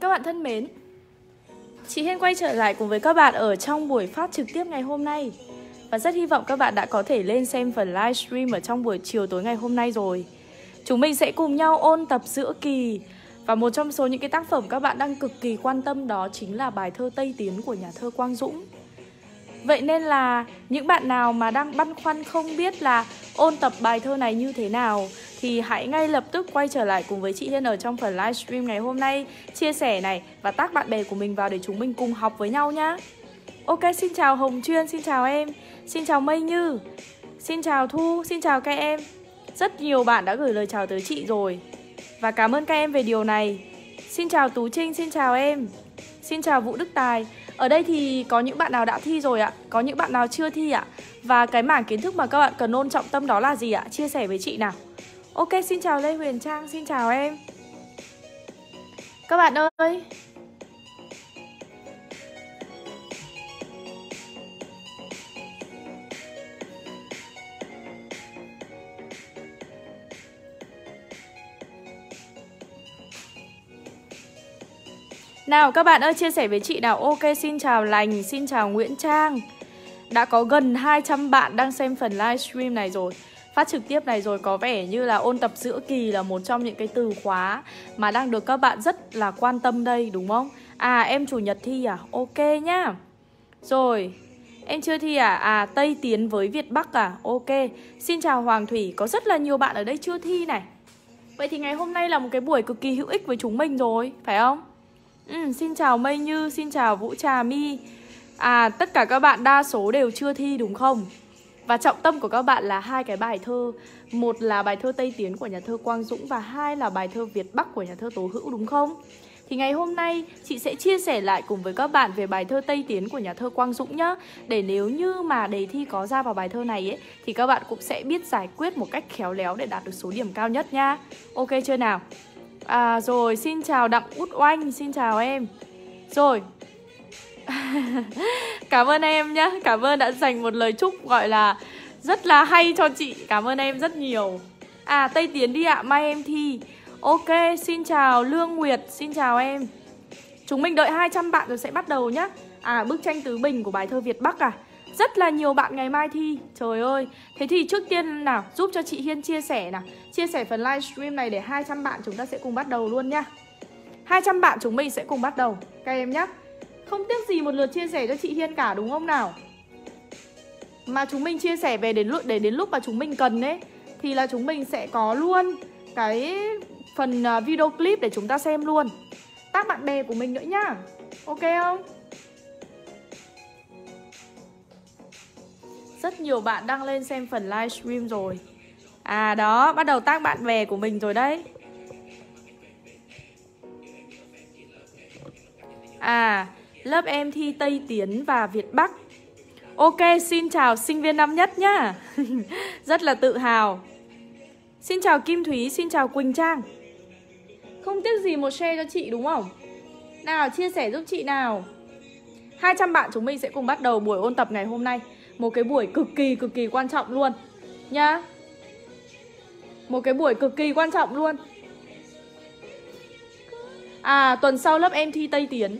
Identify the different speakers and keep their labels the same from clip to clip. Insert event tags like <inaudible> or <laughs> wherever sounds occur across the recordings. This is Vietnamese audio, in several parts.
Speaker 1: Các bạn thân mến, chị Hiên quay trở lại cùng với các bạn ở trong buổi phát trực tiếp ngày hôm nay và rất hy vọng các bạn đã có thể lên xem phần livestream ở trong buổi chiều tối ngày hôm nay rồi. Chúng mình sẽ cùng nhau ôn tập giữa kỳ và một trong số những cái tác phẩm các bạn đang cực kỳ quan tâm đó chính là bài thơ Tây Tiến của nhà thơ Quang Dũng. Vậy nên là những bạn nào mà đang băn khoăn không biết là ôn tập bài thơ này như thế nào thì hãy ngay lập tức quay trở lại cùng với chị Hiên ở trong phần livestream ngày hôm nay, chia sẻ này và tác bạn bè của mình vào để chúng mình cùng học với nhau nhá. Ok, xin chào Hồng Chuyên, xin chào em, xin chào Mây Như, xin chào Thu, xin chào các em. Rất nhiều bạn đã gửi lời chào tới chị rồi và cảm ơn các em về điều này. Xin chào Tú Trinh, xin chào em. Xin chào Vũ Đức Tài. Ở đây thì có những bạn nào đã thi rồi ạ, có những bạn nào chưa thi ạ. Và cái mảng kiến thức mà các bạn cần ôn trọng tâm đó là gì ạ? Chia sẻ với chị nào. Ok, xin chào Lê Huyền Trang, xin chào em Các bạn ơi Nào các bạn ơi chia sẻ với chị nào Ok xin chào Lành, xin chào Nguyễn Trang Đã có gần 200 bạn đang xem phần livestream này rồi phát trực tiếp này rồi có vẻ như là ôn tập giữa kỳ là một trong những cái từ khóa mà đang được các bạn rất là quan tâm đây đúng không? À em chủ nhật thi à? Ok nhá. Rồi, Em chưa thi à? À, Tây Tiến với Việt Bắc à? Ok, xin chào Hoàng Thủy, có rất là nhiều bạn ở đây chưa thi này Vậy thì ngày hôm nay là một cái buổi cực kỳ hữu ích với chúng mình rồi, phải không? Ừ, xin chào Mây Như, xin chào Vũ Trà My À, tất cả các bạn đa số đều chưa thi đúng không? Và trọng tâm của các bạn là hai cái bài thơ Một là bài thơ Tây Tiến của nhà thơ Quang Dũng Và hai là bài thơ Việt Bắc của nhà thơ Tố Hữu đúng không? Thì ngày hôm nay chị sẽ chia sẻ lại cùng với các bạn về bài thơ Tây Tiến của nhà thơ Quang Dũng nhá Để nếu như mà đề thi có ra vào bài thơ này ấy Thì các bạn cũng sẽ biết giải quyết một cách khéo léo để đạt được số điểm cao nhất nha Ok chưa nào? À rồi xin chào Đặng Út Oanh, xin chào em Rồi <laughs> cảm ơn em nhé, cảm ơn đã dành một lời chúc gọi là rất là hay cho chị cảm ơn em rất nhiều à tây tiến đi ạ mai em thi ok xin chào lương nguyệt xin chào em chúng mình đợi 200 bạn rồi sẽ bắt đầu nhá à bức tranh tứ bình của bài thơ việt bắc à rất là nhiều bạn ngày mai thi Trời ơi Thế thì trước tiên nào giúp cho chị Hiên chia sẻ nào Chia sẻ phần livestream này để 200 bạn chúng ta sẽ cùng bắt đầu luôn nha 200 bạn chúng mình sẽ cùng bắt đầu Các em nhé không tiếc gì một lượt chia sẻ cho chị Hiên cả đúng không nào? Mà chúng mình chia sẻ về đến lúc để đến lúc mà chúng mình cần ấy thì là chúng mình sẽ có luôn cái phần à, video clip để chúng ta xem luôn. Tác bạn bè của mình nữa nhá. Ok không? Rất nhiều bạn đang lên xem phần livestream rồi. À đó, bắt đầu tác bạn bè của mình rồi đấy. À, Lớp em thi Tây Tiến và Việt Bắc Ok, xin chào sinh viên năm nhất nhá <laughs> Rất là tự hào Xin chào Kim Thúy, xin chào Quỳnh Trang Không tiếc gì một share cho chị đúng không? Nào, chia sẻ giúp chị nào 200 bạn chúng mình sẽ cùng bắt đầu buổi ôn tập ngày hôm nay Một cái buổi cực kỳ cực kỳ quan trọng luôn Nhá Một cái buổi cực kỳ quan trọng luôn À, tuần sau lớp em thi Tây Tiến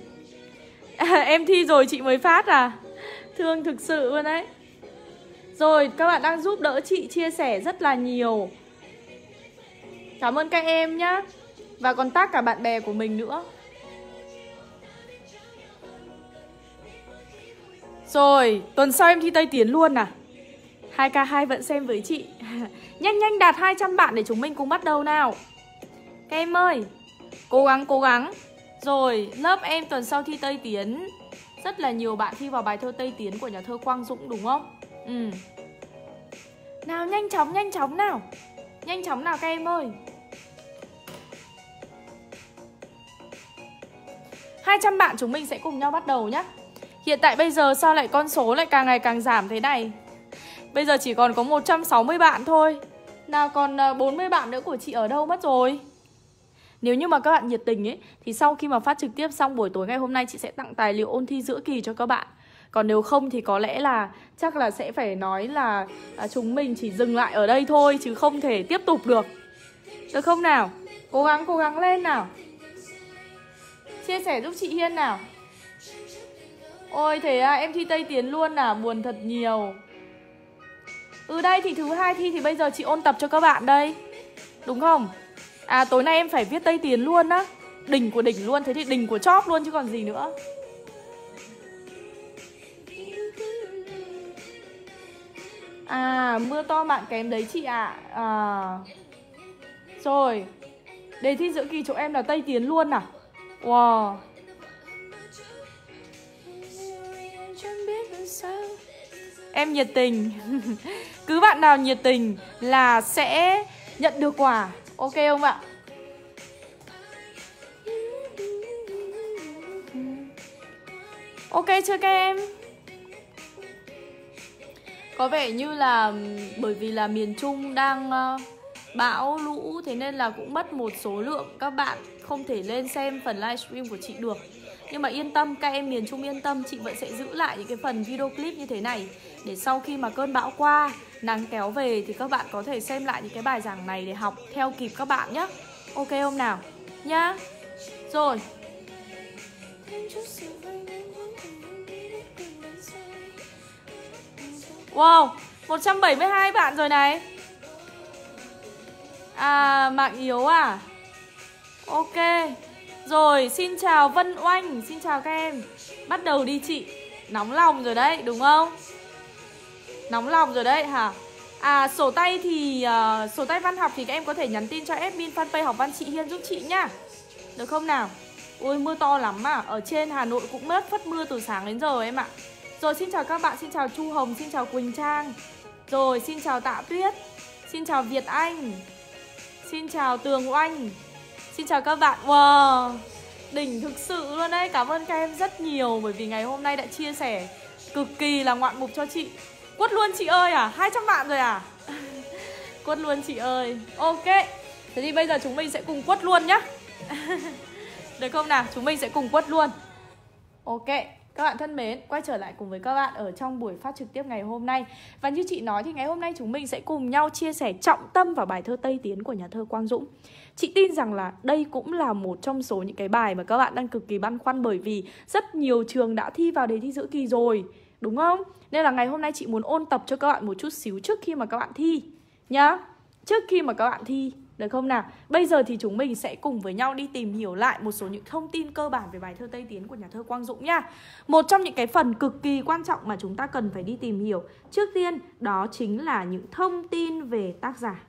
Speaker 1: <laughs> em thi rồi chị mới phát à thương thực sự luôn đấy rồi các bạn đang giúp đỡ chị chia sẻ rất là nhiều cảm ơn các em nhá và còn tác cả bạn bè của mình nữa Rồi, tuần sau em thi Tây Tiến luôn à 2K2 vẫn xem với chị <laughs> Nhanh nhanh đạt 200 bạn để chúng mình cùng bắt đầu nào Các em ơi Cố gắng, cố gắng rồi, lớp em tuần sau thi Tây Tiến Rất là nhiều bạn thi vào bài thơ Tây Tiến của nhà thơ Quang Dũng đúng không? Ừ Nào nhanh chóng, nhanh chóng nào Nhanh chóng nào các em ơi 200 bạn chúng mình sẽ cùng nhau bắt đầu nhé Hiện tại bây giờ sao lại con số lại càng ngày càng giảm thế này Bây giờ chỉ còn có 160 bạn thôi Nào còn 40 ờ, bạn nữa của chị ở đâu mất rồi nếu như mà các bạn nhiệt tình ấy thì sau khi mà phát trực tiếp xong buổi tối ngày hôm nay chị sẽ tặng tài liệu ôn thi giữa kỳ cho các bạn. Còn nếu không thì có lẽ là chắc là sẽ phải nói là à, chúng mình chỉ dừng lại ở đây thôi chứ không thể tiếp tục được. Được không nào? Cố gắng cố gắng lên nào. Chia sẻ giúp chị Hiên nào. Ôi thế à, em thi Tây Tiến luôn à, buồn thật nhiều. Ừ đây thì thứ hai thi thì bây giờ chị ôn tập cho các bạn đây. Đúng không? À tối nay em phải viết Tây Tiến luôn á Đỉnh của đỉnh luôn, thế thì đỉnh của chóp luôn chứ còn gì nữa À mưa to bạn kém đấy chị ạ à. à. Rồi Đề thi giữa kỳ chỗ em là Tây Tiến luôn à Wow Em nhiệt tình <laughs> Cứ bạn nào nhiệt tình là sẽ nhận được quà Ok không ạ? Ok chưa các em? Có vẻ như là bởi vì là miền Trung đang ờ, bão lũ thế nên là cũng mất một số lượng các bạn không thể lên xem phần livestream của chị được. Nhưng mà yên tâm, các em miền Trung yên tâm, chị vẫn sẽ giữ lại những cái phần video clip như thế này để sau khi mà cơn bão qua nắng kéo về thì các bạn có thể xem lại những cái bài giảng này để học theo kịp các bạn nhé ok không nào nhá rồi Wow, 172 bạn rồi này À, mạng yếu à Ok Rồi, xin chào Vân Oanh Xin chào các em Bắt đầu đi chị Nóng lòng rồi đấy, đúng không? Nóng lòng rồi đấy hả? À sổ tay thì uh, sổ tay văn học thì các em có thể nhắn tin cho admin fanpage học văn chị Hiên giúp chị nhá. Được không nào? Ôi mưa to lắm mà, ở trên Hà Nội cũng mất phất mưa từ sáng đến giờ em ạ. Rồi xin chào các bạn, xin chào Chu Hồng, xin chào Quỳnh Trang. Rồi xin chào Tạ Tuyết. Xin chào Việt Anh. Xin chào Tường Oanh. Xin chào các bạn. Wow. Đỉnh thực sự luôn đấy. Cảm ơn các em rất nhiều bởi vì ngày hôm nay đã chia sẻ cực kỳ là ngoạn mục cho chị. Quất luôn chị ơi à 200 bạn rồi à <laughs> Quất luôn chị ơi Ok Thế thì bây giờ chúng mình sẽ cùng quất luôn nhá <laughs> Được không nào Chúng mình sẽ cùng quất luôn Ok các bạn thân mến, quay trở lại cùng với các bạn ở trong buổi phát trực tiếp ngày hôm nay Và như chị nói thì ngày hôm nay chúng mình sẽ cùng nhau chia sẻ trọng tâm vào bài thơ Tây Tiến của nhà thơ Quang Dũng Chị tin rằng là đây cũng là một trong số những cái bài mà các bạn đang cực kỳ băn khoăn Bởi vì rất nhiều trường đã thi vào đề thi giữa kỳ rồi đúng không? Nên là ngày hôm nay chị muốn ôn tập cho các bạn một chút xíu trước khi mà các bạn thi nhá. Trước khi mà các bạn thi được không nào? Bây giờ thì chúng mình sẽ cùng với nhau đi tìm hiểu lại một số những thông tin cơ bản về bài thơ Tây Tiến của nhà thơ Quang Dũng nha. Một trong những cái phần cực kỳ quan trọng mà chúng ta cần phải đi tìm hiểu trước tiên đó chính là những thông tin về tác giả.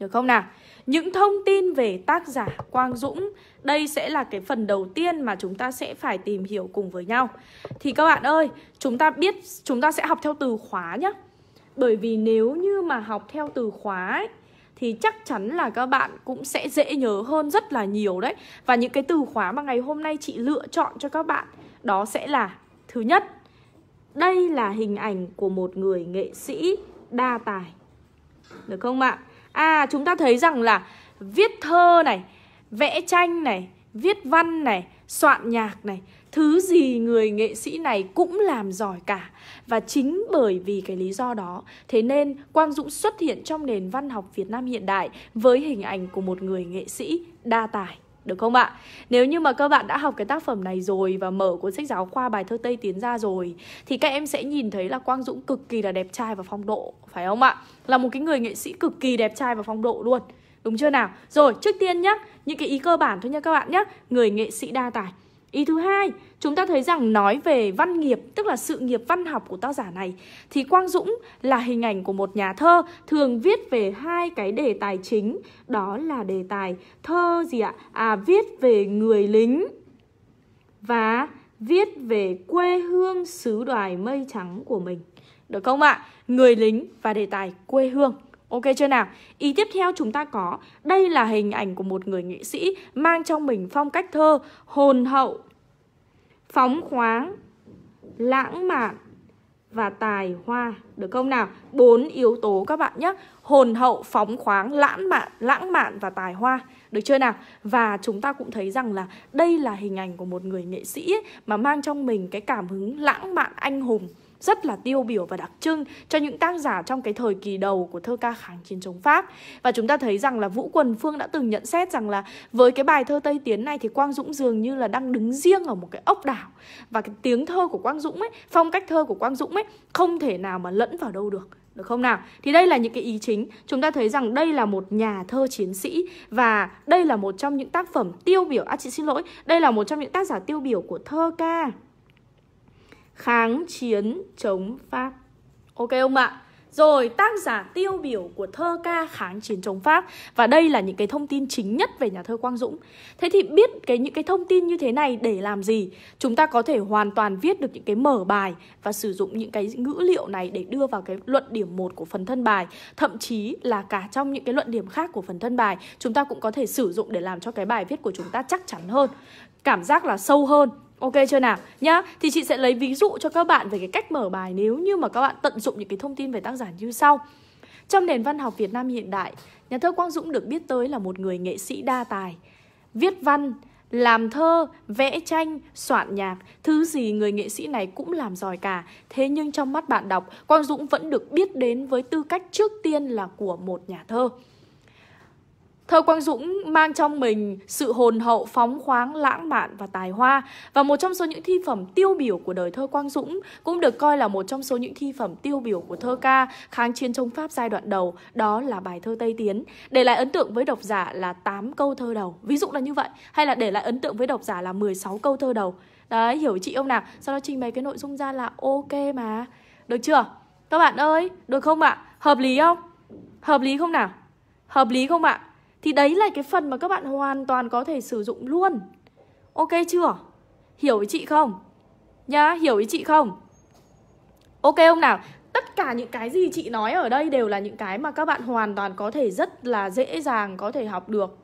Speaker 1: Được không nào? Những thông tin về tác giả Quang Dũng Đây sẽ là cái phần đầu tiên mà chúng ta sẽ phải tìm hiểu cùng với nhau Thì các bạn ơi, chúng ta biết chúng ta sẽ học theo từ khóa nhé Bởi vì nếu như mà học theo từ khóa ấy, thì chắc chắn là các bạn cũng sẽ dễ nhớ hơn rất là nhiều đấy Và những cái từ khóa mà ngày hôm nay chị lựa chọn cho các bạn Đó sẽ là thứ nhất Đây là hình ảnh của một người nghệ sĩ đa tài Được không bạn? À chúng ta thấy rằng là viết thơ này, vẽ tranh này, viết văn này, soạn nhạc này Thứ gì người nghệ sĩ này cũng làm giỏi cả Và chính bởi vì cái lý do đó Thế nên Quang Dũng xuất hiện trong nền văn học Việt Nam hiện đại Với hình ảnh của một người nghệ sĩ đa tài được không ạ? Nếu như mà các bạn đã học cái tác phẩm này rồi và mở cuốn sách giáo khoa bài thơ Tây Tiến ra rồi thì các em sẽ nhìn thấy là Quang Dũng cực kỳ là đẹp trai và phong độ, phải không ạ? Là một cái người nghệ sĩ cực kỳ đẹp trai và phong độ luôn. Đúng chưa nào? Rồi, trước tiên nhá, những cái ý cơ bản thôi nha các bạn nhá. Người nghệ sĩ đa tài Ý thứ hai, chúng ta thấy rằng nói về văn nghiệp, tức là sự nghiệp văn học của tác giả này, thì Quang Dũng là hình ảnh của một nhà thơ thường viết về hai cái đề tài chính, đó là đề tài thơ gì ạ? À, viết về người lính và viết về quê hương xứ đoài mây trắng của mình. Được không ạ? Người lính và đề tài quê hương. Ok chưa nào? Ý tiếp theo chúng ta có Đây là hình ảnh của một người nghệ sĩ Mang trong mình phong cách thơ Hồn hậu Phóng khoáng Lãng mạn Và tài hoa Được không nào? bốn yếu tố các bạn nhé Hồn hậu, phóng khoáng, lãng mạn Lãng mạn và tài hoa được chưa nào? Và chúng ta cũng thấy rằng là đây là hình ảnh của một người nghệ sĩ mà mang trong mình cái cảm hứng lãng mạn anh hùng rất là tiêu biểu và đặc trưng cho những tác giả trong cái thời kỳ đầu của thơ ca kháng chiến chống Pháp. Và chúng ta thấy rằng là Vũ Quần Phương đã từng nhận xét rằng là với cái bài thơ Tây Tiến này thì Quang Dũng dường như là đang đứng riêng ở một cái ốc đảo và cái tiếng thơ của Quang Dũng ấy, phong cách thơ của Quang Dũng ấy không thể nào mà lẫn vào đâu được được không nào? Thì đây là những cái ý chính Chúng ta thấy rằng đây là một nhà thơ chiến sĩ Và đây là một trong những tác phẩm tiêu biểu À chị xin lỗi, đây là một trong những tác giả tiêu biểu của thơ ca kháng chiến chống Pháp. Ok không ạ? Rồi, tác giả tiêu biểu của thơ ca kháng chiến chống Pháp Và đây là những cái thông tin chính nhất về nhà thơ Quang Dũng Thế thì biết cái những cái thông tin như thế này để làm gì? Chúng ta có thể hoàn toàn viết được những cái mở bài Và sử dụng những cái ngữ liệu này để đưa vào cái luận điểm 1 của phần thân bài Thậm chí là cả trong những cái luận điểm khác của phần thân bài Chúng ta cũng có thể sử dụng để làm cho cái bài viết của chúng ta chắc chắn hơn Cảm giác là sâu hơn Ok chưa nào? Nhá, thì chị sẽ lấy ví dụ cho các bạn về cái cách mở bài nếu như mà các bạn tận dụng những cái thông tin về tác giả như sau. Trong nền văn học Việt Nam hiện đại, nhà thơ Quang Dũng được biết tới là một người nghệ sĩ đa tài, viết văn, làm thơ, vẽ tranh, soạn nhạc, thứ gì người nghệ sĩ này cũng làm giỏi cả. Thế nhưng trong mắt bạn đọc, Quang Dũng vẫn được biết đến với tư cách trước tiên là của một nhà thơ. Thơ Quang Dũng mang trong mình sự hồn hậu, phóng khoáng, lãng mạn và tài hoa và một trong số những thi phẩm tiêu biểu của đời thơ Quang Dũng cũng được coi là một trong số những thi phẩm tiêu biểu của thơ ca kháng chiến chống Pháp giai đoạn đầu, đó là bài thơ Tây Tiến. Để lại ấn tượng với độc giả là 8 câu thơ đầu, ví dụ là như vậy, hay là để lại ấn tượng với độc giả là 16 câu thơ đầu. Đấy, hiểu chị không nào? Sau đó trình bày cái nội dung ra là ok mà. Được chưa? Các bạn ơi, được không ạ? À? Hợp lý không? Hợp lý không nào? Hợp lý không ạ? À? Thì đấy là cái phần mà các bạn hoàn toàn có thể sử dụng luôn Ok chưa? Hiểu ý chị không? Nhá, hiểu ý chị không? Ok không nào? Tất cả những cái gì chị nói ở đây đều là những cái mà các bạn hoàn toàn có thể rất là dễ dàng có thể học được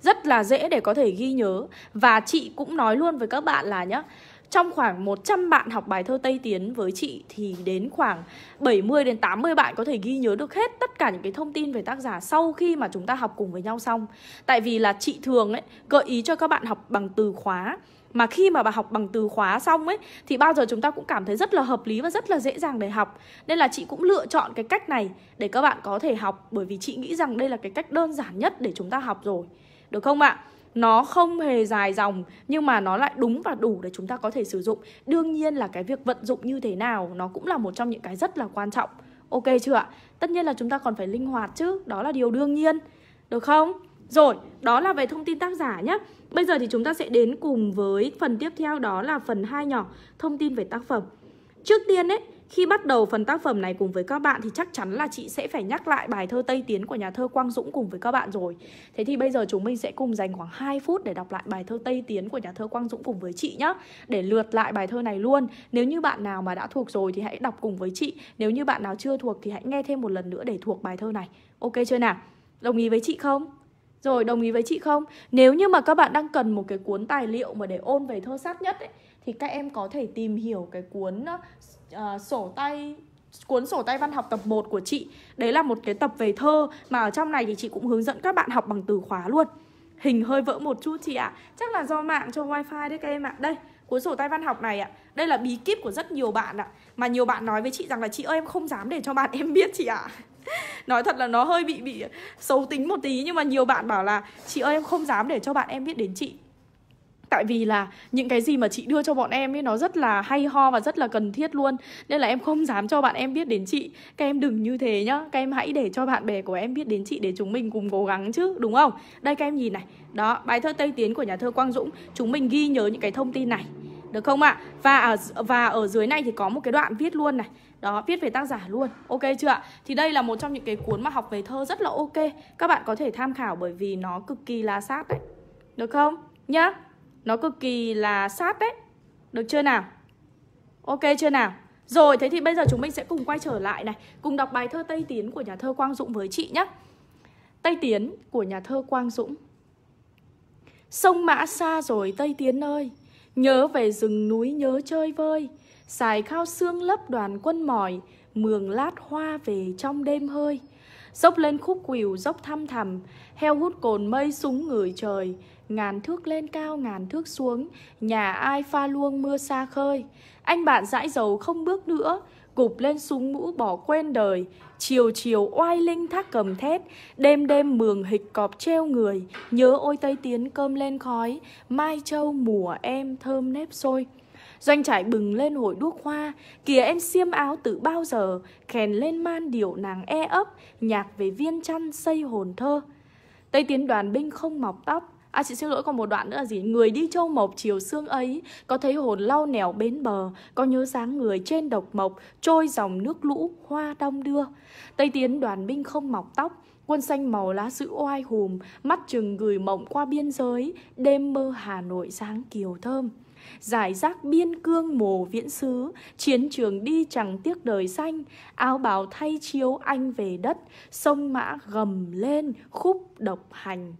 Speaker 1: Rất là dễ để có thể ghi nhớ Và chị cũng nói luôn với các bạn là nhá trong khoảng 100 bạn học bài thơ Tây Tiến với chị thì đến khoảng 70 đến 80 bạn có thể ghi nhớ được hết tất cả những cái thông tin về tác giả sau khi mà chúng ta học cùng với nhau xong. Tại vì là chị thường ấy gợi ý cho các bạn học bằng từ khóa mà khi mà bà học bằng từ khóa xong ấy thì bao giờ chúng ta cũng cảm thấy rất là hợp lý và rất là dễ dàng để học nên là chị cũng lựa chọn cái cách này để các bạn có thể học bởi vì chị nghĩ rằng đây là cái cách đơn giản nhất để chúng ta học rồi được không ạ nó không hề dài dòng nhưng mà nó lại đúng và đủ để chúng ta có thể sử dụng đương nhiên là cái việc vận dụng như thế nào nó cũng là một trong những cái rất là quan trọng ok chưa ạ tất nhiên là chúng ta còn phải linh hoạt chứ đó là điều đương nhiên được không rồi đó là về thông tin tác giả nhé bây giờ thì chúng ta sẽ đến cùng với phần tiếp theo đó là phần hai nhỏ thông tin về tác phẩm trước tiên ấy khi bắt đầu phần tác phẩm này cùng với các bạn thì chắc chắn là chị sẽ phải nhắc lại bài thơ Tây Tiến của nhà thơ Quang Dũng cùng với các bạn rồi. Thế thì bây giờ chúng mình sẽ cùng dành khoảng 2 phút để đọc lại bài thơ Tây Tiến của nhà thơ Quang Dũng cùng với chị nhé. Để lượt lại bài thơ này luôn. Nếu như bạn nào mà đã thuộc rồi thì hãy đọc cùng với chị. Nếu như bạn nào chưa thuộc thì hãy nghe thêm một lần nữa để thuộc bài thơ này. Ok chưa nào? Đồng ý với chị không? Rồi đồng ý với chị không? Nếu như mà các bạn đang cần một cái cuốn tài liệu mà để ôn về thơ sát nhất ấy, thì các em có thể tìm hiểu cái cuốn uh, sổ tay cuốn sổ tay văn học tập 1 của chị Đấy là một cái tập về thơ Mà ở trong này thì chị cũng hướng dẫn các bạn học bằng từ khóa luôn Hình hơi vỡ một chút chị ạ Chắc là do mạng cho wifi đấy các em ạ Đây, cuốn sổ tay văn học này ạ Đây là bí kíp của rất nhiều bạn ạ Mà nhiều bạn nói với chị rằng là chị ơi em không dám để cho bạn em biết chị ạ <laughs> Nói thật là nó hơi bị bị xấu tính một tí Nhưng mà nhiều bạn bảo là Chị ơi em không dám để cho bạn em biết đến chị tại vì là những cái gì mà chị đưa cho bọn em ấy nó rất là hay ho và rất là cần thiết luôn nên là em không dám cho bạn em biết đến chị các em đừng như thế nhá các em hãy để cho bạn bè của em biết đến chị để chúng mình cùng cố gắng chứ đúng không đây các em nhìn này đó bài thơ tây tiến của nhà thơ quang dũng chúng mình ghi nhớ những cái thông tin này được không ạ? À? Và ở, và ở dưới này thì có một cái đoạn viết luôn này. Đó, viết về tác giả luôn. Ok chưa ạ? Thì đây là một trong những cái cuốn mà học về thơ rất là ok. Các bạn có thể tham khảo bởi vì nó cực kỳ là sát đấy. Được không? Nhá. Nó cực kỳ là sát đấy Được chưa nào Ok chưa nào Rồi thế thì bây giờ chúng mình sẽ cùng quay trở lại này Cùng đọc bài thơ Tây Tiến của nhà thơ Quang Dũng với chị nhé Tây Tiến của nhà thơ Quang Dũng Sông mã xa rồi Tây Tiến ơi Nhớ về rừng núi nhớ chơi vơi Xài khao xương lấp đoàn quân mỏi Mường lát hoa về trong đêm hơi Dốc lên khúc quỳu dốc thăm thầm Heo hút cồn mây súng người trời Ngàn thước lên cao ngàn thước xuống Nhà ai pha luông mưa xa khơi Anh bạn dãi dầu không bước nữa Gục lên súng mũ bỏ quên đời Chiều chiều oai linh thác cầm thét Đêm đêm mường hịch cọp treo người Nhớ ôi Tây Tiến cơm lên khói Mai châu mùa em thơm nếp sôi Doanh trải bừng lên hồi đuốc hoa Kìa em xiêm áo từ bao giờ Khèn lên man điệu nàng e ấp Nhạc về viên chăn xây hồn thơ Tây tiến đoàn binh không mọc tóc À chị xin lỗi còn một đoạn nữa là gì Người đi châu mộc chiều xương ấy Có thấy hồn lau nẻo bến bờ Có nhớ dáng người trên độc mộc Trôi dòng nước lũ hoa đông đưa Tây tiến đoàn binh không mọc tóc Quân xanh màu lá giữ oai hùm Mắt chừng gửi mộng qua biên giới Đêm mơ Hà Nội sáng kiều thơm Giải rác biên cương mồ viễn xứ Chiến trường đi chẳng tiếc đời xanh Áo bào thay chiếu anh về đất Sông mã gầm lên khúc độc hành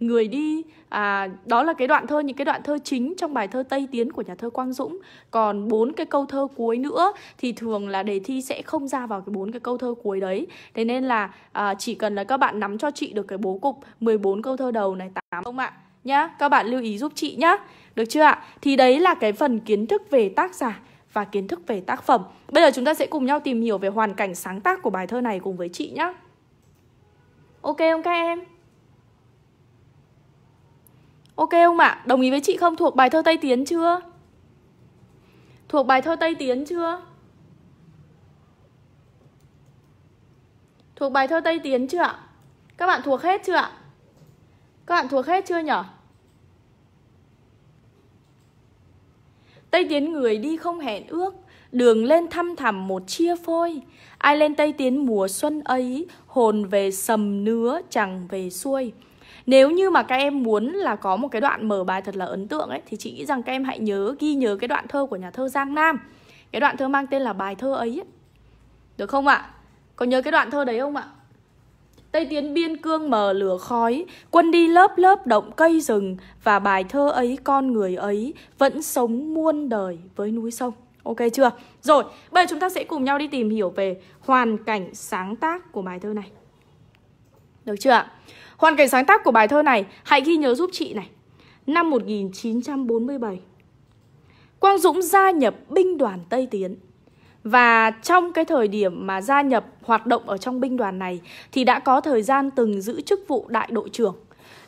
Speaker 1: người đi à, đó là cái đoạn thơ những cái đoạn thơ chính trong bài thơ tây tiến của nhà thơ quang dũng còn bốn cái câu thơ cuối nữa thì thường là đề thi sẽ không ra vào cái bốn cái câu thơ cuối đấy thế nên là à, chỉ cần là các bạn nắm cho chị được cái bố cục 14 câu thơ đầu này tám không ạ nhá các bạn lưu ý giúp chị nhá được chưa ạ thì đấy là cái phần kiến thức về tác giả và kiến thức về tác phẩm bây giờ chúng ta sẽ cùng nhau tìm hiểu về hoàn cảnh sáng tác của bài thơ này cùng với chị nhá ok không các em Ok không ạ? À? Đồng ý với chị không? Thuộc bài thơ Tây Tiến chưa? Thuộc bài thơ Tây Tiến chưa? Thuộc bài thơ Tây Tiến chưa ạ? Các bạn thuộc hết chưa ạ? Các bạn thuộc hết chưa nhở? Tây Tiến người đi không hẹn ước Đường lên thăm thẳm một chia phôi Ai lên Tây Tiến mùa xuân ấy Hồn về sầm nứa chẳng về xuôi nếu như mà các em muốn là có một cái đoạn mở bài thật là ấn tượng ấy thì chị nghĩ rằng các em hãy nhớ ghi nhớ cái đoạn thơ của nhà thơ Giang Nam cái đoạn thơ mang tên là bài thơ ấy, được không ạ có nhớ cái đoạn thơ đấy không ạ Tây Tiến biên cương mờ lửa khói, quân đi lớp lớp động cây rừng và bài thơ ấy con người ấy vẫn sống muôn đời với núi sông. Ok chưa? Rồi, bây giờ chúng ta sẽ cùng nhau đi tìm hiểu về hoàn cảnh sáng tác của bài thơ này. Được chưa ạ? Hoàn cảnh sáng tác của bài thơ này hãy ghi nhớ giúp chị này. Năm 1947, Quang Dũng gia nhập binh đoàn Tây Tiến. Và trong cái thời điểm mà gia nhập hoạt động ở trong binh đoàn này thì đã có thời gian từng giữ chức vụ đại đội trưởng.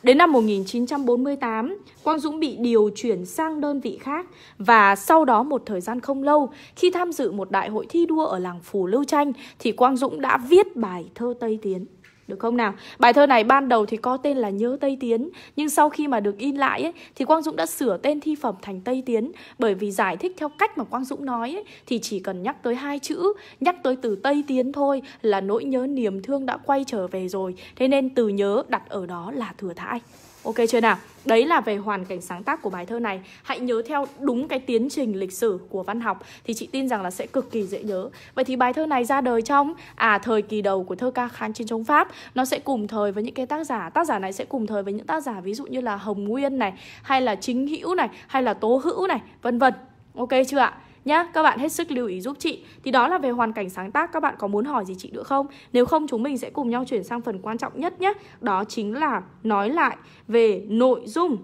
Speaker 1: Đến năm 1948, Quang Dũng bị điều chuyển sang đơn vị khác và sau đó một thời gian không lâu, khi tham dự một đại hội thi đua ở làng Phù Lưu Tranh thì Quang Dũng đã viết bài thơ Tây Tiến được không nào? Bài thơ này ban đầu thì có tên là Nhớ Tây Tiến, nhưng sau khi mà được in lại ấy, thì Quang Dũng đã sửa tên thi phẩm thành Tây Tiến bởi vì giải thích theo cách mà Quang Dũng nói ấy, thì chỉ cần nhắc tới hai chữ, nhắc tới từ Tây Tiến thôi là nỗi nhớ niềm thương đã quay trở về rồi. Thế nên từ nhớ đặt ở đó là thừa thãi. Ok chưa nào? Đấy là về hoàn cảnh sáng tác của bài thơ này Hãy nhớ theo đúng cái tiến trình lịch sử của văn học Thì chị tin rằng là sẽ cực kỳ dễ nhớ Vậy thì bài thơ này ra đời trong À thời kỳ đầu của thơ ca kháng chiến chống Pháp Nó sẽ cùng thời với những cái tác giả Tác giả này sẽ cùng thời với những tác giả Ví dụ như là Hồng Nguyên này Hay là Chính Hữu này Hay là Tố Hữu này Vân vân Ok chưa ạ? nhá. Các bạn hết sức lưu ý giúp chị. Thì đó là về hoàn cảnh sáng tác các bạn có muốn hỏi gì chị nữa không? Nếu không chúng mình sẽ cùng nhau chuyển sang phần quan trọng nhất nhé. Đó chính là nói lại về nội dung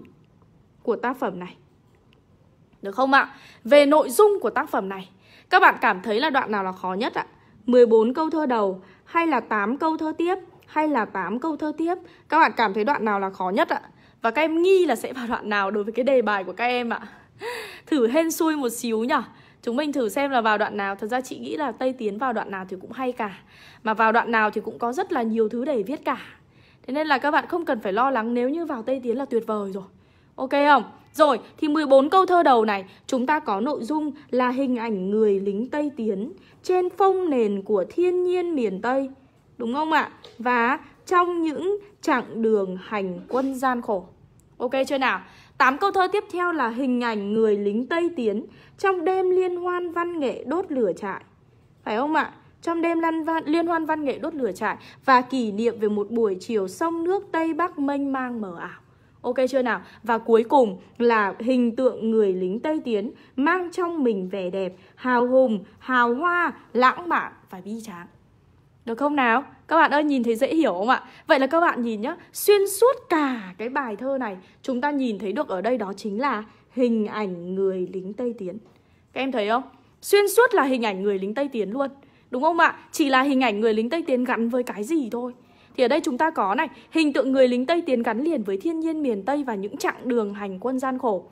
Speaker 1: của tác phẩm này. Được không ạ? Về nội dung của tác phẩm này, các bạn cảm thấy là đoạn nào là khó nhất ạ? 14 câu thơ đầu hay là 8 câu thơ tiếp hay là 8 câu thơ tiếp? Các bạn cảm thấy đoạn nào là khó nhất ạ? Và các em nghi là sẽ vào đoạn nào đối với cái đề bài của các em ạ? Thử hên xui một xíu nhở Chúng mình thử xem là vào đoạn nào Thật ra chị nghĩ là Tây Tiến vào đoạn nào thì cũng hay cả Mà vào đoạn nào thì cũng có rất là nhiều thứ để viết cả Thế nên là các bạn không cần phải lo lắng Nếu như vào Tây Tiến là tuyệt vời rồi Ok không? Rồi, thì 14 câu thơ đầu này Chúng ta có nội dung là hình ảnh người lính Tây Tiến Trên phong nền của thiên nhiên miền Tây Đúng không ạ? Và trong những chặng đường hành quân gian khổ Ok chưa nào? Tám câu thơ tiếp theo là hình ảnh người lính Tây Tiến trong đêm liên hoan văn nghệ đốt lửa trại. Phải không ạ? Trong đêm liên hoan văn nghệ đốt lửa trại và kỷ niệm về một buổi chiều sông nước Tây Bắc mênh mang mờ ảo. Ok chưa nào? Và cuối cùng là hình tượng người lính Tây Tiến mang trong mình vẻ đẹp, hào hùng, hào hoa, lãng mạn và bi tráng. Được không nào? Các bạn ơi nhìn thấy dễ hiểu không ạ? Vậy là các bạn nhìn nhá, xuyên suốt cả cái bài thơ này Chúng ta nhìn thấy được ở đây đó chính là hình ảnh người lính Tây Tiến Các em thấy không? Xuyên suốt là hình ảnh người lính Tây Tiến luôn Đúng không ạ? Chỉ là hình ảnh người lính Tây Tiến gắn với cái gì thôi thì ở đây chúng ta có này, hình tượng người lính Tây tiến gắn liền với thiên nhiên miền Tây và những chặng đường hành quân gian khổ.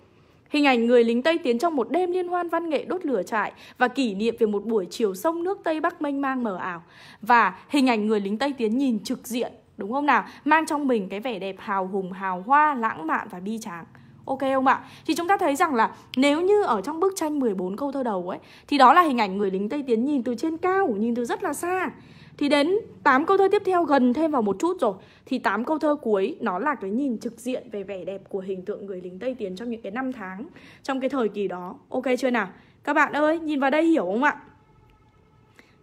Speaker 1: Hình ảnh người lính Tây tiến trong một đêm liên hoan văn nghệ đốt lửa trại và kỷ niệm về một buổi chiều sông nước Tây Bắc mênh mang mờ ảo. Và hình ảnh người lính Tây tiến nhìn trực diện, đúng không nào? Mang trong mình cái vẻ đẹp hào hùng, hào hoa, lãng mạn và bi tráng. Ok không ạ? Thì chúng ta thấy rằng là nếu như ở trong bức tranh 14 câu thơ đầu ấy thì đó là hình ảnh người lính Tây Tiến nhìn từ trên cao, nhìn từ rất là xa. Thì đến 8 câu thơ tiếp theo gần thêm vào một chút rồi Thì 8 câu thơ cuối nó là cái nhìn trực diện về vẻ đẹp của hình tượng người lính Tây Tiến trong những cái năm tháng Trong cái thời kỳ đó Ok chưa nào? Các bạn ơi, nhìn vào đây hiểu không ạ?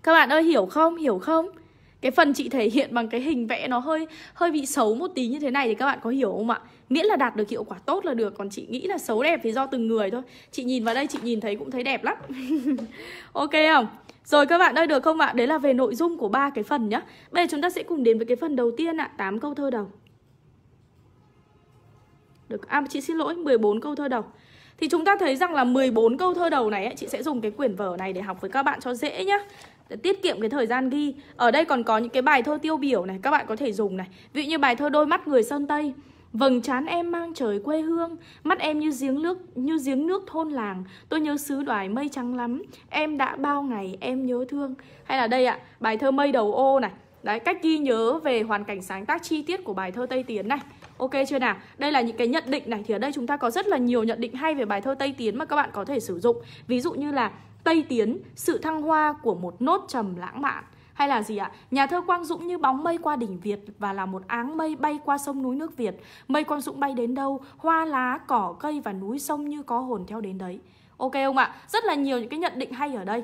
Speaker 1: Các bạn ơi, hiểu không? Hiểu không? Cái phần chị thể hiện bằng cái hình vẽ nó hơi hơi bị xấu một tí như thế này thì các bạn có hiểu không ạ? Miễn là đạt được hiệu quả tốt là được Còn chị nghĩ là xấu đẹp thì do từng người thôi Chị nhìn vào đây chị nhìn thấy cũng thấy đẹp lắm <laughs> Ok không? Rồi các bạn ơi được không ạ? Đấy là về nội dung của ba cái phần nhá. Bây giờ chúng ta sẽ cùng đến với cái phần đầu tiên ạ, 8 câu thơ đầu. Được à chị xin lỗi, 14 câu thơ đầu. Thì chúng ta thấy rằng là 14 câu thơ đầu này ấy, chị sẽ dùng cái quyển vở này để học với các bạn cho dễ nhá để tiết kiệm cái thời gian ghi. Ở đây còn có những cái bài thơ tiêu biểu này các bạn có thể dùng này. Ví dụ như bài thơ Đôi mắt người sơn Tây Vầng trán em mang trời quê hương, mắt em như giếng nước, như giếng nước thôn làng. Tôi nhớ xứ đoài mây trắng lắm, em đã bao ngày em nhớ thương. Hay là đây ạ, bài thơ Mây đầu ô này. Đấy, cách ghi nhớ về hoàn cảnh sáng tác chi tiết của bài thơ Tây Tiến này. Ok chưa nào? Đây là những cái nhận định này thì ở đây chúng ta có rất là nhiều nhận định hay về bài thơ Tây Tiến mà các bạn có thể sử dụng. Ví dụ như là Tây Tiến, sự thăng hoa của một nốt trầm lãng mạn. Hay là gì ạ? Nhà thơ Quang Dũng như bóng mây qua đỉnh Việt và là một áng mây bay qua sông núi nước Việt. Mây Quang Dũng bay đến đâu, hoa lá, cỏ, cây và núi sông như có hồn theo đến đấy. Ok không ạ? Rất là nhiều những cái nhận định hay ở đây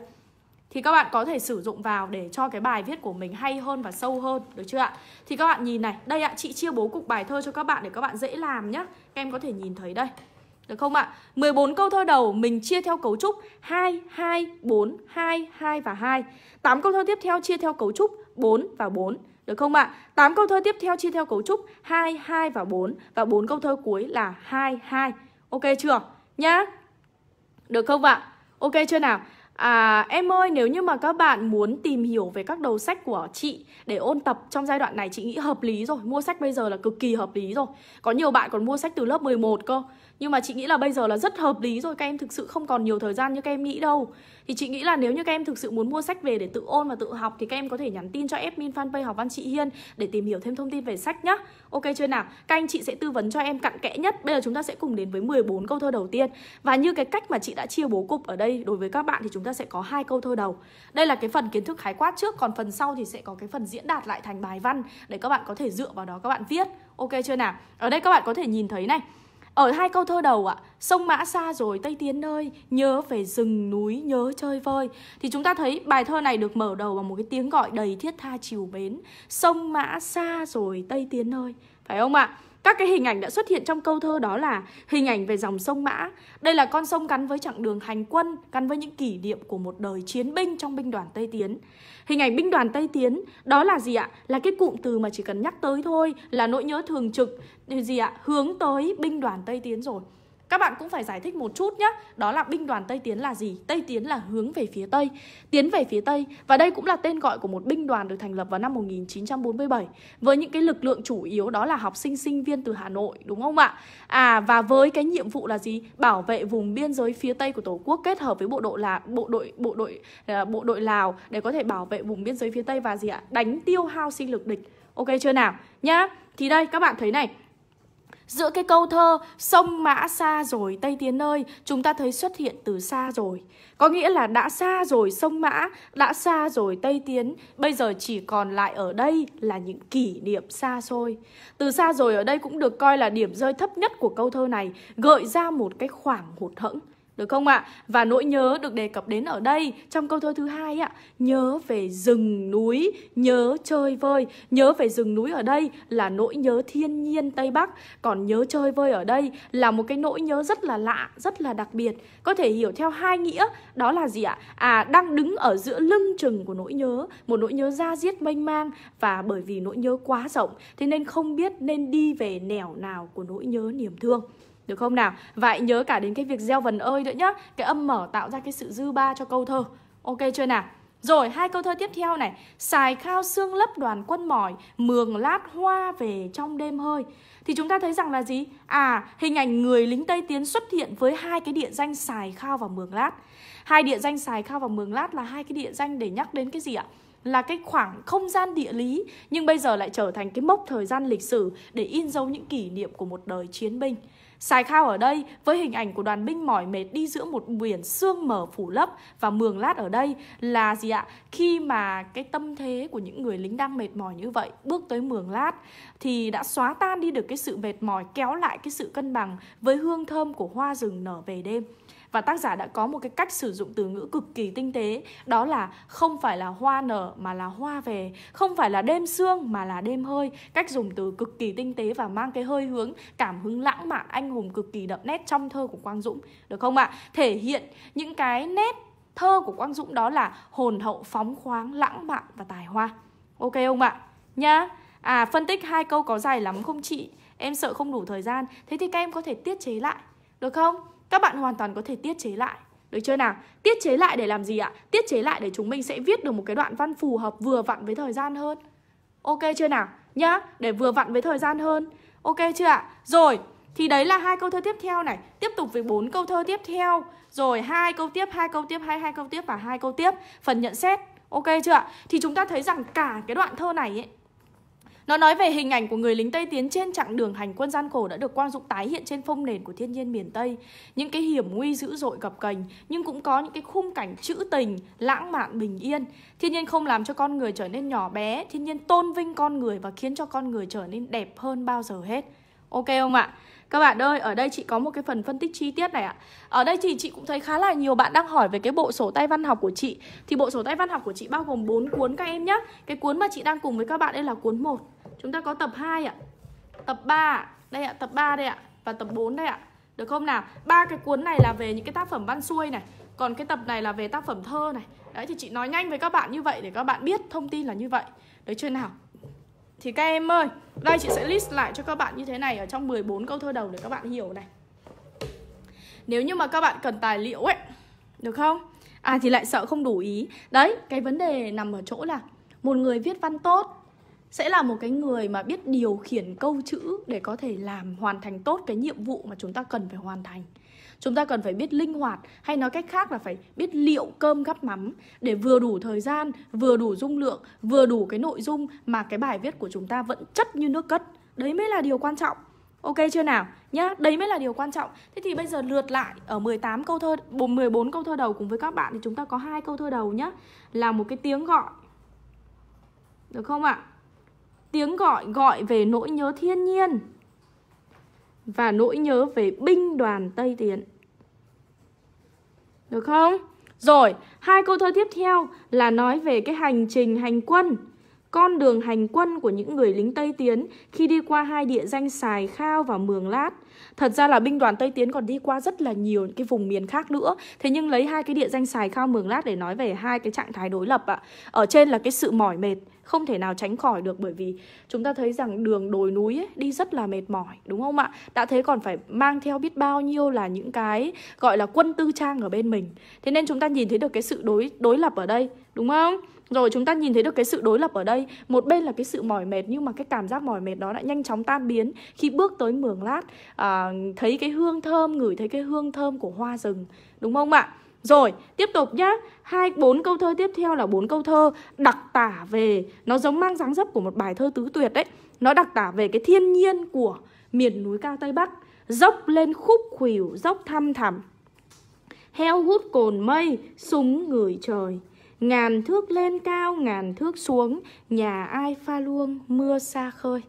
Speaker 1: thì các bạn có thể sử dụng vào để cho cái bài viết của mình hay hơn và sâu hơn được chưa ạ thì các bạn nhìn này đây ạ chị chia bố cục bài thơ cho các bạn để các bạn dễ làm nhé em có thể nhìn thấy đây được không ạ? 14 câu thơ đầu mình chia theo cấu trúc 2, 2, 4, 2, 2 và 2. 8 câu thơ tiếp theo chia theo cấu trúc 4 và 4. Được không ạ? 8 câu thơ tiếp theo chia theo cấu trúc 2, 2 và 4. Và 4 câu thơ cuối là 2, 2. Ok chưa? Nhá. Được không ạ? Ok chưa nào? À, em ơi, nếu như mà các bạn muốn tìm hiểu về các đầu sách của chị để ôn tập trong giai đoạn này, chị nghĩ hợp lý rồi. Mua sách bây giờ là cực kỳ hợp lý rồi. Có nhiều bạn còn mua sách từ lớp 11 cơ nhưng mà chị nghĩ là bây giờ là rất hợp lý rồi các em thực sự không còn nhiều thời gian như các em nghĩ đâu thì chị nghĩ là nếu như các em thực sự muốn mua sách về để tự ôn và tự học thì các em có thể nhắn tin cho admin fanpage học văn chị Hiên để tìm hiểu thêm thông tin về sách nhá ok chưa nào các anh chị sẽ tư vấn cho em cặn kẽ nhất bây giờ chúng ta sẽ cùng đến với 14 câu thơ đầu tiên và như cái cách mà chị đã chia bố cục ở đây đối với các bạn thì chúng ta sẽ có hai câu thơ đầu đây là cái phần kiến thức khái quát trước còn phần sau thì sẽ có cái phần diễn đạt lại thành bài văn để các bạn có thể dựa vào đó các bạn viết ok chưa nào ở đây các bạn có thể nhìn thấy này ở hai câu thơ đầu ạ, sông mã xa rồi Tây Tiến ơi, nhớ về rừng núi, nhớ chơi vơi. Thì chúng ta thấy bài thơ này được mở đầu bằng một cái tiếng gọi đầy thiết tha chiều mến. Sông mã xa rồi Tây Tiến ơi, phải không ạ? Các cái hình ảnh đã xuất hiện trong câu thơ đó là hình ảnh về dòng sông Mã. Đây là con sông gắn với chặng đường hành quân, gắn với những kỷ niệm của một đời chiến binh trong binh đoàn Tây Tiến. Hình ảnh binh đoàn Tây Tiến đó là gì ạ? Là cái cụm từ mà chỉ cần nhắc tới thôi là nỗi nhớ thường trực gì ạ? Hướng tới binh đoàn Tây Tiến rồi các bạn cũng phải giải thích một chút nhé đó là binh đoàn tây tiến là gì tây tiến là hướng về phía tây tiến về phía tây và đây cũng là tên gọi của một binh đoàn được thành lập vào năm 1947 với những cái lực lượng chủ yếu đó là học sinh sinh viên từ hà nội đúng không ạ à và với cái nhiệm vụ là gì bảo vệ vùng biên giới phía tây của tổ quốc kết hợp với bộ đội là bộ đội bộ đội à, bộ đội lào để có thể bảo vệ vùng biên giới phía tây và gì ạ đánh tiêu hao sinh lực địch ok chưa nào nhá thì đây các bạn thấy này Giữa cái câu thơ sông mã xa rồi Tây Tiến ơi, chúng ta thấy xuất hiện từ xa rồi. Có nghĩa là đã xa rồi sông mã, đã xa rồi Tây Tiến, bây giờ chỉ còn lại ở đây là những kỷ niệm xa xôi. Từ xa rồi ở đây cũng được coi là điểm rơi thấp nhất của câu thơ này, gợi ra một cái khoảng hụt hẫng được không ạ? Và nỗi nhớ được đề cập đến ở đây trong câu thơ thứ hai ạ, nhớ về rừng núi, nhớ chơi vơi, nhớ về rừng núi ở đây là nỗi nhớ thiên nhiên Tây Bắc, còn nhớ chơi vơi ở đây là một cái nỗi nhớ rất là lạ, rất là đặc biệt, có thể hiểu theo hai nghĩa, đó là gì ạ? À đang đứng ở giữa lưng chừng của nỗi nhớ, một nỗi nhớ da diết mênh mang và bởi vì nỗi nhớ quá rộng thế nên không biết nên đi về nẻo nào của nỗi nhớ niềm thương được không nào? Và hãy nhớ cả đến cái việc gieo vần ơi nữa nhá. Cái âm mở tạo ra cái sự dư ba cho câu thơ. Ok chưa nào? Rồi, hai câu thơ tiếp theo này. Xài khao xương lấp đoàn quân mỏi, mường lát hoa về trong đêm hơi. Thì chúng ta thấy rằng là gì? À, hình ảnh người lính Tây Tiến xuất hiện với hai cái địa danh xài khao và mường lát. Hai địa danh xài khao và mường lát là hai cái địa danh để nhắc đến cái gì ạ? là cái khoảng không gian địa lý nhưng bây giờ lại trở thành cái mốc thời gian lịch sử để in dấu những kỷ niệm của một đời chiến binh. Sài khao ở đây với hình ảnh của đoàn binh mỏi mệt đi giữa một biển sương mờ phủ lấp và mường lát ở đây là gì ạ? Khi mà cái tâm thế của những người lính đang mệt mỏi như vậy bước tới mường lát thì đã xóa tan đi được cái sự mệt mỏi kéo lại cái sự cân bằng với hương thơm của hoa rừng nở về đêm và tác giả đã có một cái cách sử dụng từ ngữ cực kỳ tinh tế đó là không phải là hoa nở mà là hoa về không phải là đêm sương mà là đêm hơi cách dùng từ cực kỳ tinh tế và mang cái hơi hướng cảm hứng lãng mạn anh hùng cực kỳ đậm nét trong thơ của quang dũng được không ạ thể hiện những cái nét thơ của quang dũng đó là hồn hậu phóng khoáng lãng mạn và tài hoa ok không ạ à? nhá à phân tích hai câu có dài lắm không chị em sợ không đủ thời gian thế thì các em có thể tiết chế lại được không các bạn hoàn toàn có thể tiết chế lại được chưa nào? Tiết chế lại để làm gì ạ? Tiết chế lại để chúng mình sẽ viết được một cái đoạn văn phù hợp vừa vặn với thời gian hơn. Ok chưa nào? Nhá, để vừa vặn với thời gian hơn. Ok chưa ạ? Rồi, thì đấy là hai câu thơ tiếp theo này. Tiếp tục với bốn câu thơ tiếp theo. Rồi hai câu tiếp, hai câu tiếp, hai hai câu tiếp và hai câu tiếp. Phần nhận xét. Ok chưa ạ? Thì chúng ta thấy rằng cả cái đoạn thơ này ấy, nó nói về hình ảnh của người lính Tây Tiến trên chặng đường hành quân gian khổ đã được Quang Dũng tái hiện trên phong nền của thiên nhiên miền Tây. Những cái hiểm nguy dữ dội gập cành, nhưng cũng có những cái khung cảnh trữ tình, lãng mạn, bình yên. Thiên nhiên không làm cho con người trở nên nhỏ bé, thiên nhiên tôn vinh con người và khiến cho con người trở nên đẹp hơn bao giờ hết. Ok không ạ? Các bạn ơi, ở đây chị có một cái phần phân tích chi tiết này ạ Ở đây thì chị cũng thấy khá là nhiều bạn đang hỏi về cái bộ sổ tay văn học của chị Thì bộ sổ tay văn học của chị bao gồm 4 cuốn các em nhé Cái cuốn mà chị đang cùng với các bạn đây là cuốn 1 Chúng ta có tập 2 ạ. Tập 3 đây ạ, tập 3 đây ạ và tập 4 đây ạ. Được không nào? Ba cái cuốn này là về những cái tác phẩm văn xuôi này, còn cái tập này là về tác phẩm thơ này. Đấy thì chị nói nhanh với các bạn như vậy để các bạn biết thông tin là như vậy. Được chưa nào? Thì các em ơi, đây chị sẽ list lại cho các bạn như thế này ở trong 14 câu thơ đầu để các bạn hiểu này. Nếu như mà các bạn cần tài liệu ấy, được không? À thì lại sợ không đủ ý. Đấy, cái vấn đề nằm ở chỗ là một người viết văn tốt sẽ là một cái người mà biết điều khiển câu chữ để có thể làm hoàn thành tốt cái nhiệm vụ mà chúng ta cần phải hoàn thành chúng ta cần phải biết linh hoạt hay nói cách khác là phải biết liệu cơm gắp mắm để vừa đủ thời gian vừa đủ dung lượng vừa đủ cái nội dung mà cái bài viết của chúng ta vẫn chất như nước cất đấy mới là điều quan trọng Ok chưa nào? Nhá, đấy mới là điều quan trọng. Thế thì bây giờ lượt lại ở 18 câu thơ 14 câu thơ đầu cùng với các bạn thì chúng ta có hai câu thơ đầu nhá, là một cái tiếng gọi. Được không ạ? À? tiếng gọi gọi về nỗi nhớ thiên nhiên và nỗi nhớ về binh đoàn Tây Tiến. Được không? Rồi, hai câu thơ tiếp theo là nói về cái hành trình hành quân. Con đường hành quân của những người lính Tây Tiến khi đi qua hai địa danh Sài Khao và Mường Lát. Thật ra là binh đoàn Tây Tiến còn đi qua rất là nhiều những cái vùng miền khác nữa. Thế nhưng lấy hai cái địa danh Sài Khao Mường Lát để nói về hai cái trạng thái đối lập ạ. À. Ở trên là cái sự mỏi mệt không thể nào tránh khỏi được bởi vì chúng ta thấy rằng đường đồi núi ấy, đi rất là mệt mỏi đúng không ạ đã thế còn phải mang theo biết bao nhiêu là những cái gọi là quân tư trang ở bên mình thế nên chúng ta nhìn thấy được cái sự đối đối lập ở đây đúng không rồi chúng ta nhìn thấy được cái sự đối lập ở đây Một bên là cái sự mỏi mệt nhưng mà cái cảm giác mỏi mệt đó đã nhanh chóng tan biến Khi bước tới Mường Lát à, Thấy cái hương thơm, ngửi thấy cái hương thơm của hoa rừng Đúng không ạ? Rồi, tiếp tục nhá. Hai bốn câu thơ tiếp theo là bốn câu thơ đặc tả về nó giống mang dáng dấp của một bài thơ tứ tuyệt đấy. Nó đặc tả về cái thiên nhiên của miền núi cao Tây Bắc, dốc lên khúc khuỷu dốc thăm thẳm. Heo hút cồn mây, súng người trời. Ngàn thước lên cao, ngàn thước xuống, nhà ai pha luông, mưa xa khơi.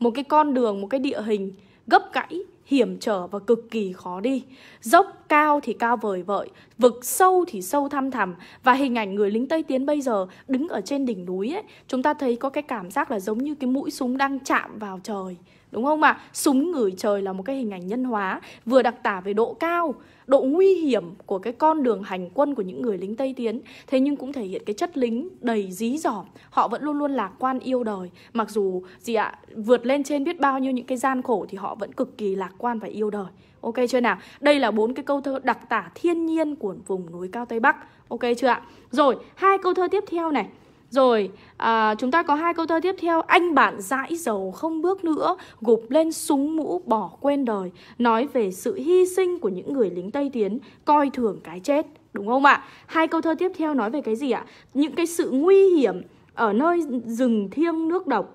Speaker 1: Một cái con đường, một cái địa hình gấp gãy hiểm trở và cực kỳ khó đi. Dốc cao thì cao vời vợi, vực sâu thì sâu thăm thẳm và hình ảnh người lính Tây Tiến bây giờ đứng ở trên đỉnh núi ấy, chúng ta thấy có cái cảm giác là giống như cái mũi súng đang chạm vào trời đúng không ạ? Súng người trời là một cái hình ảnh nhân hóa vừa đặc tả về độ cao, độ nguy hiểm của cái con đường hành quân của những người lính Tây Tiến thế nhưng cũng thể hiện cái chất lính đầy dí dỏm họ vẫn luôn luôn lạc quan yêu đời mặc dù gì ạ à, vượt lên trên biết bao nhiêu những cái gian khổ thì họ vẫn cực kỳ lạc quan và yêu đời ok chưa nào đây là bốn cái câu thơ đặc tả thiên nhiên của vùng núi cao Tây Bắc ok chưa ạ rồi hai câu thơ tiếp theo này rồi, à, chúng ta có hai câu thơ tiếp theo Anh bạn dãi dầu không bước nữa Gục lên súng mũ bỏ quên đời Nói về sự hy sinh của những người lính Tây Tiến Coi thường cái chết Đúng không ạ? Hai câu thơ tiếp theo nói về cái gì ạ? Những cái sự nguy hiểm ở nơi rừng thiêng nước độc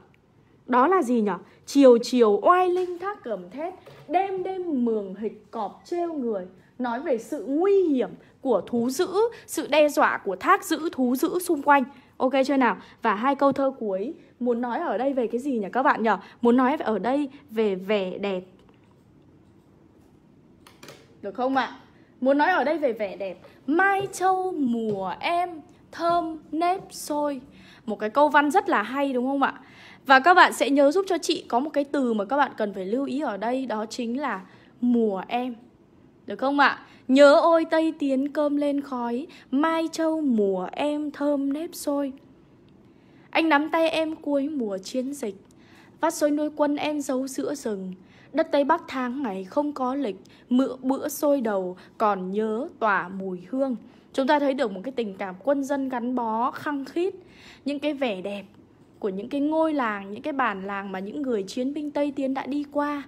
Speaker 1: đó là gì nhở Chiều chiều oai linh thác cầm thét Đêm đêm mường hịch cọp treo người Nói về sự nguy hiểm của thú dữ Sự đe dọa của thác dữ, thú dữ xung quanh Ok chưa nào? Và hai câu thơ cuối muốn nói ở đây về cái gì nhỉ các bạn nhỉ? Muốn nói ở đây về vẻ đẹp. Được không ạ? À? Muốn nói ở đây về vẻ đẹp. Mai châu mùa em thơm nếp sôi. Một cái câu văn rất là hay đúng không ạ? Và các bạn sẽ nhớ giúp cho chị có một cái từ mà các bạn cần phải lưu ý ở đây đó chính là mùa em. Được không ạ? À? Nhớ ôi Tây Tiến cơm lên khói Mai châu mùa em thơm nếp sôi Anh nắm tay em cuối mùa chiến dịch Vắt xôi nuôi quân em giấu giữa rừng Đất Tây Bắc tháng ngày không có lịch Mựa bữa sôi đầu còn nhớ tỏa mùi hương Chúng ta thấy được một cái tình cảm quân dân gắn bó, khăng khít Những cái vẻ đẹp của những cái ngôi làng, những cái bản làng mà những người chiến binh Tây Tiến đã đi qua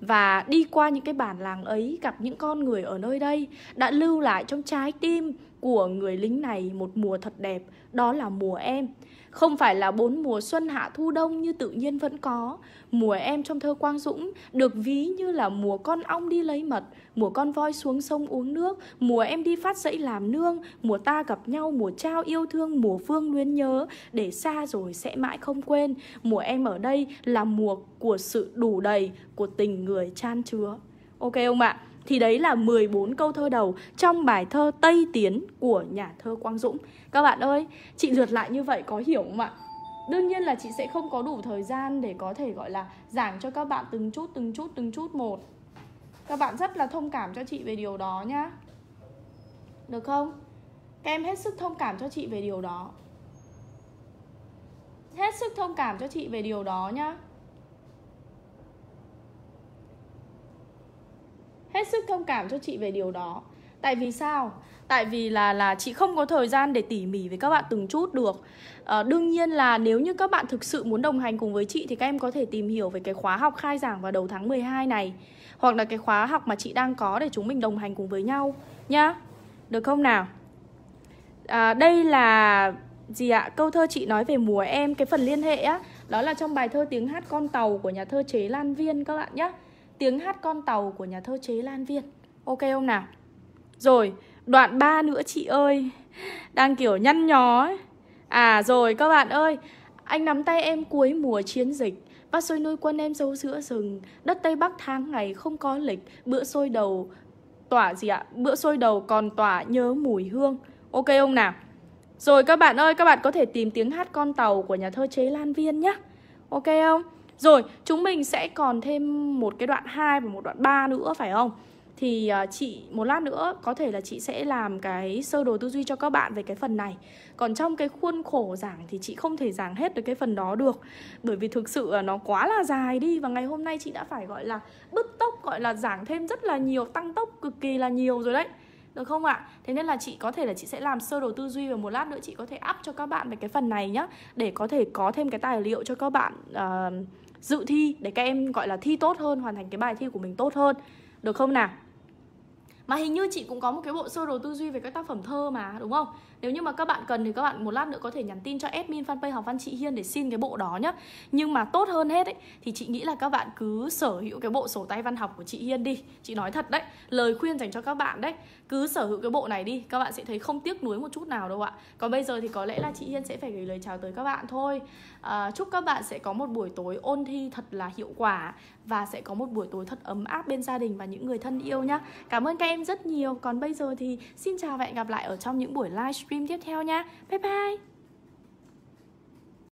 Speaker 1: và đi qua những cái bản làng ấy gặp những con người ở nơi đây đã lưu lại trong trái tim của người lính này một mùa thật đẹp, đó là mùa em. Không phải là bốn mùa xuân hạ thu đông như tự nhiên vẫn có, mùa em trong thơ Quang Dũng được ví như là mùa con ong đi lấy mật, mùa con voi xuống sông uống nước, mùa em đi phát dậy làm nương, mùa ta gặp nhau, mùa trao yêu thương, mùa phương luyến nhớ, để xa rồi sẽ mãi không quên. Mùa em ở đây là mùa của sự đủ đầy, của tình người chan chứa. Ok không ạ? Thì đấy là 14 câu thơ đầu trong bài thơ Tây Tiến của nhà thơ Quang Dũng. Các bạn ơi, chị lượt lại như vậy có hiểu không ạ? Đương nhiên là chị sẽ không có đủ thời gian để có thể gọi là giảng cho các bạn từng chút từng chút từng chút một. Các bạn rất là thông cảm cho chị về điều đó nhá. Được không? Các em hết sức thông cảm cho chị về điều đó. Hết sức thông cảm cho chị về điều đó nhá. hết sức thông cảm cho chị về điều đó tại vì sao tại vì là là chị không có thời gian để tỉ mỉ với các bạn từng chút được à, đương nhiên là nếu như các bạn thực sự muốn đồng hành cùng với chị thì các em có thể tìm hiểu về cái khóa học khai giảng vào đầu tháng 12 này hoặc là cái khóa học mà chị đang có để chúng mình đồng hành cùng với nhau nhá được không nào à, đây là gì ạ câu thơ chị nói về mùa em cái phần liên hệ á đó là trong bài thơ tiếng hát con tàu của nhà thơ chế lan viên các bạn nhé tiếng hát con tàu của nhà thơ chế Lan Viên. Ok không nào? Rồi, đoạn 3 nữa chị ơi. Đang kiểu nhăn nhó ấy. À rồi các bạn ơi, anh nắm tay em cuối mùa chiến dịch. Bác xôi nuôi quân em dâu giữa rừng, đất Tây Bắc tháng ngày không có lịch, bữa xôi đầu tỏa gì ạ? Bữa xôi đầu còn tỏa nhớ mùi hương. Ok không nào? Rồi các bạn ơi, các bạn có thể tìm tiếng hát con tàu của nhà thơ Chế Lan Viên nhé. Ok không? Rồi, chúng mình sẽ còn thêm một cái đoạn 2 và một đoạn 3 nữa phải không? Thì à, chị một lát nữa có thể là chị sẽ làm cái sơ đồ tư duy cho các bạn về cái phần này Còn trong cái khuôn khổ giảng thì chị không thể giảng hết được cái phần đó được Bởi vì thực sự à, nó quá là dài đi Và ngày hôm nay chị đã phải gọi là bứt tốc, gọi là giảng thêm rất là nhiều, tăng tốc cực kỳ là nhiều rồi đấy được không ạ? Thế nên là chị có thể là chị sẽ làm sơ đồ tư duy và một lát nữa chị có thể up cho các bạn về cái phần này nhá để có thể có thêm cái tài liệu cho các bạn uh, dự thi để các em gọi là thi tốt hơn hoàn thành cái bài thi của mình tốt hơn được không nào mà hình như chị cũng có một cái bộ sơ đồ tư duy về các tác phẩm thơ mà đúng không nếu như mà các bạn cần thì các bạn một lát nữa có thể nhắn tin cho admin fanpage học văn chị Hiên để xin cái bộ đó nhá Nhưng mà tốt hơn hết ấy, thì chị nghĩ là các bạn cứ sở hữu cái bộ sổ tay văn học của chị Hiên đi Chị nói thật đấy, lời khuyên dành cho các bạn đấy Cứ sở hữu cái bộ này đi, các bạn sẽ thấy không tiếc nuối một chút nào đâu ạ Còn bây giờ thì có lẽ là chị Hiên sẽ phải gửi lời chào tới các bạn thôi à, Chúc các bạn sẽ có một buổi tối ôn thi thật là hiệu quả Và sẽ có một buổi tối thật ấm áp bên gia đình và những người thân yêu nhá Cảm ơn các em rất nhiều Còn bây giờ thì xin chào và hẹn gặp lại ở trong những buổi live livestream tiếp theo nha. Bye bye!